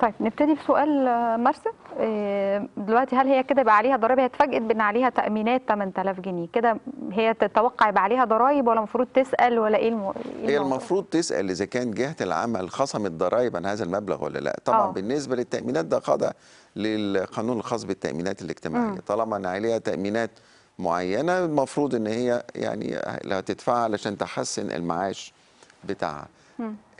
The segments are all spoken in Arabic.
طيب نبتدي بسؤال آه، مرسى آه، دلوقتي هل هي كده يبقى عليها ضرائب هي اتفاجئت بان عليها تامينات 8000 جنيه كده هي تتوقع يبقى عليها ضرائب ولا المفروض تسال ولا ايه الم... إيه هي المفروض تسال اذا كان جهه العمل خصمت ضرائب عن هذا المبلغ ولا لا طبعا أوه. بالنسبه للتامينات ده خاضع للقانون الخاص بالتامينات الاجتماعيه م. طالما ان عليها تامينات معينه المفروض ان هي يعني هتدفعها علشان تحسن المعاش بتاعها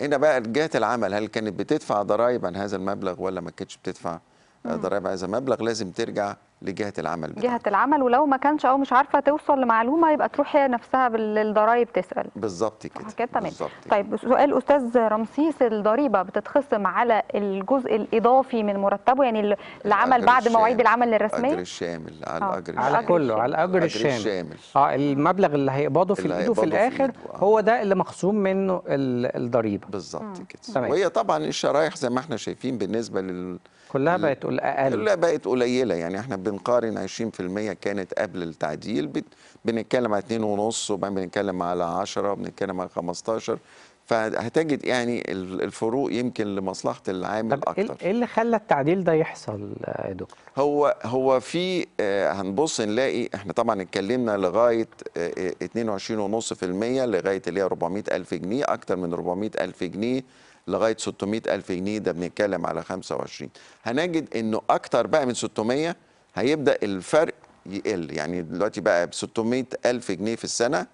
هنا بقى جهه العمل هل كانت بتدفع ضرائب عن هذا المبلغ ولا ما كانتش بتدفع ضرائب عن هذا المبلغ لازم ترجع لجهه العمل بتاعتها. جهه العمل ولو ما كانش او مش عارفه توصل لمعلومه يبقى تروح هي نفسها بالضرايب تسال بالظبط كده كده تمام طيب سؤال استاذ رمسيس الضريبه بتتخصم على الجزء الاضافي من مرتبه يعني العمل بعد الشامل. مواعيد العمل الرسميه الاجر الشامل على آه. الاجر الشامل على كله على الاجر الشامل. الشامل اه المبلغ اللي هيقبضه في ايده في الاخر في آه. هو ده اللي مخصوم منه الضريبه بالظبط كده تمام. وهي طبعا الشرايح زي ما احنا شايفين بالنسبه لل كلها بقت اقل كلها بقت قليله يعني احنا بنقارن 20% كانت قبل التعديل بنتكلم على 2.5 وبعدين بنتكلم على 10 بنتكلم على 15 فهتجد يعني الفروق يمكن لمصلحه العامل طب إيه اكتر ايه اللي خلى التعديل ده يحصل يا دكتور هو هو في آه، هنبص نلاقي احنا طبعا اتكلمنا لغايه 22.5% آه، لغايه اللي هي 400000 جنيه اكتر من 400000 جنيه لغايه 600000 جنيه ده بنتكلم على 25 هنجد انه اكتر بقى من 600 هيبدا الفرق يقل يعني دلوقتي بقى ب 600 الف جنيه في السنه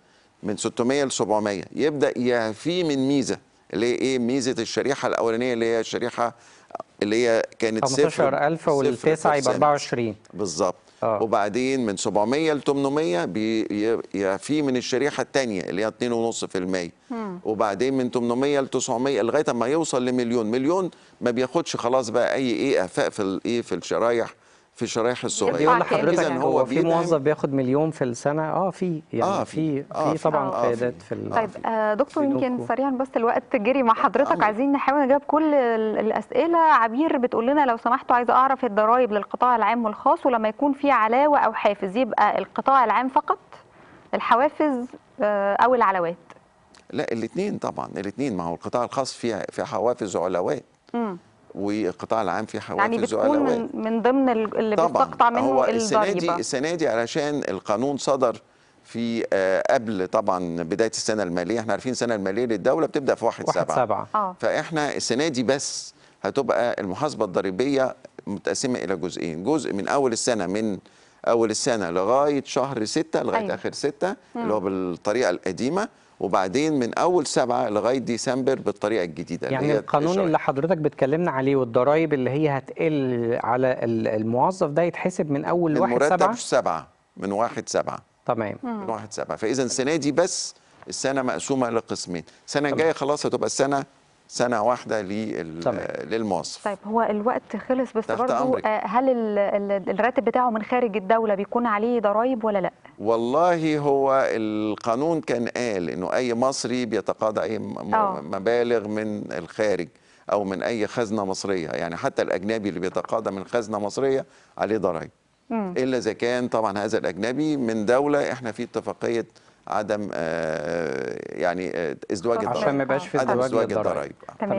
من 600 ل 700 يبدا يفي من ميزه اللي هي ايه ميزه الشريحه الاولانيه اللي هي الشريحه اللي هي كانت 15000 والتسعه يبقى 24 بالظبط آه. وبعدين من 700 ل 800 بيفي من الشريحه الثانيه اللي هي 2.5% وبعدين من 800 ل 900 لغايه ما يوصل لمليون مليون ما بياخدش خلاص بقى اي ايه افاق في الايه في الشرايح في شرايح الصغيره يقول لحضرتك يعني هو في موظف بياخد مليون في السنه اه في يعني آه في آه في طبعا آه قيادات في طيب آه دكتور يمكن سريعا بس الوقت جري مع حضرتك آه عايزين نحاول نجاوب كل الاسئله عبير بتقول لنا لو سمحتوا عايزه اعرف الضرايب للقطاع العام والخاص ولما يكون في علاوه او حافز يبقى القطاع العام فقط الحوافز آه او العلاوات لا الاثنين طبعا الاثنين ما هو القطاع الخاص فيها في حوافز وعلاوات امم والقطاع العام في حوافز يعني بتكون من, من ضمن اللي بتقطع منه هو السنه دي السنه دي علشان القانون صدر في آه، قبل طبعا بدايه السنه الماليه احنا عارفين السنه الماليه للدوله بتبدا في 1 7 7 آه. فاحنا السنه دي بس هتبقى المحاسبه الضريبيه متقسمه الى جزئين جزء من اول السنه من اول السنه لغايه شهر 6 لغايه أيوة. اخر 6 اللي هو بالطريقه القديمه وبعدين من اول سبعة لغايه ديسمبر بالطريقه الجديده يعني اللي القانون اللي حضرتك بتكلمنا عليه والضرايب اللي هي هتقل على الموظف ده يتحسب من اول واحد سبعة المرتب سبعة من واحد سبعة تمام من واحد سبعة فاذا السنه دي بس السنه مقسومه لقسمين السنه الجايه خلاص هتبقى السنه سنه واحده للموظف طيب هو الوقت خلص بس برضه آه، هل الراتب بتاعه من خارج الدوله بيكون عليه ضرايب ولا لا والله هو القانون كان قال انه اي مصري بيتقاضى اي آه. مبالغ من الخارج او من اي خزنه مصريه يعني حتى الاجنبي اللي بيتقاضى من خزنه مصريه عليه ضرائب الا اذا كان طبعا هذا الاجنبي من دوله احنا في اتفاقيه عدم آه، يعني آه، ازدواج الضرائب عشان ما يبقاش في ازدواج الضرائب